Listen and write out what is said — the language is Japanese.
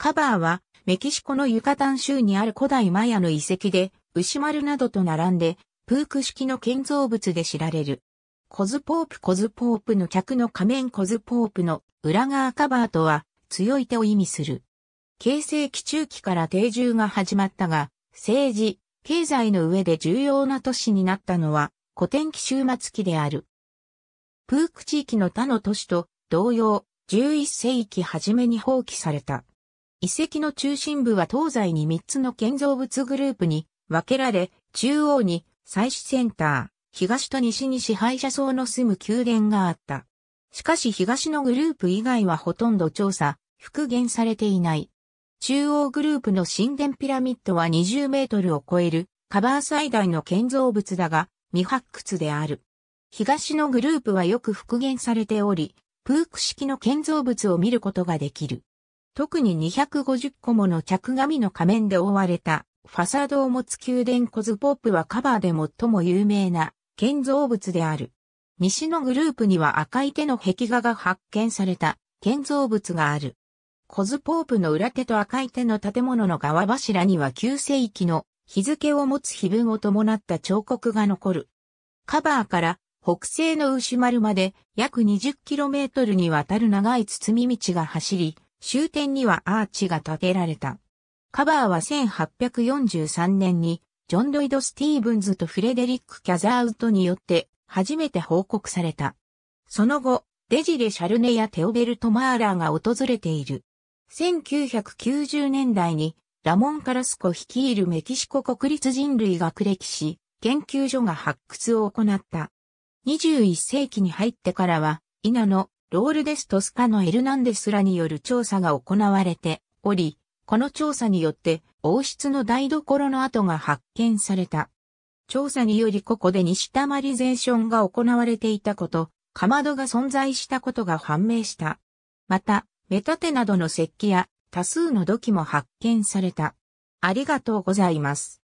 カバーはメキシコのユカタン州にある古代マヤの遺跡で、牛丸などと並んで、プーク式の建造物で知られる。コズポープコズポープの客の仮面コズポープの裏側カバーとは強い手を意味する。形成期中期から定住が始まったが、政治、経済の上で重要な都市になったのは古典期終末期である。プーク地域の他の都市と同様、11世紀初めに放棄された。遺跡の中心部は東西に3つの建造物グループに分けられ、中央に祭祀センター、東と西に支配者層の住む宮殿があった。しかし東のグループ以外はほとんど調査、復元されていない。中央グループの神殿ピラミッドは20メートルを超えるカバー最大の建造物だが未発掘である。東のグループはよく復元されており、プーク式の建造物を見ることができる。特に250個もの着紙の仮面で覆われた、ファサードを持つ宮殿コズポープはカバーで最も有名な建造物である。西のグループには赤い手の壁画が発見された建造物がある。コズポープの裏手と赤い手の建物の側柱には旧世紀の日付を持つ碑文を伴った彫刻が残る。カバーから北西の牛丸まで約 20km にわたる長い包み道が走り、終点にはアーチが建てられた。カバーは1843年に、ジョン・ロイド・スティーブンズとフレデリック・キャザーウッドによって初めて報告された。その後、デジレ・シャルネやテオベルト・マーラーが訪れている。1990年代にラモン・カラスコ率いるメキシコ国立人類学歴史研究所が発掘を行った。21世紀に入ってからは、稲野、ロールデス・トスカのエルナンデスらによる調査が行われており、この調査によって王室の台所の跡が発見された。調査によりここで西タマリゼーションが行われていたこと、かまどが存在したことが判明した。また、メタテなどの石器や多数の土器も発見された。ありがとうございます。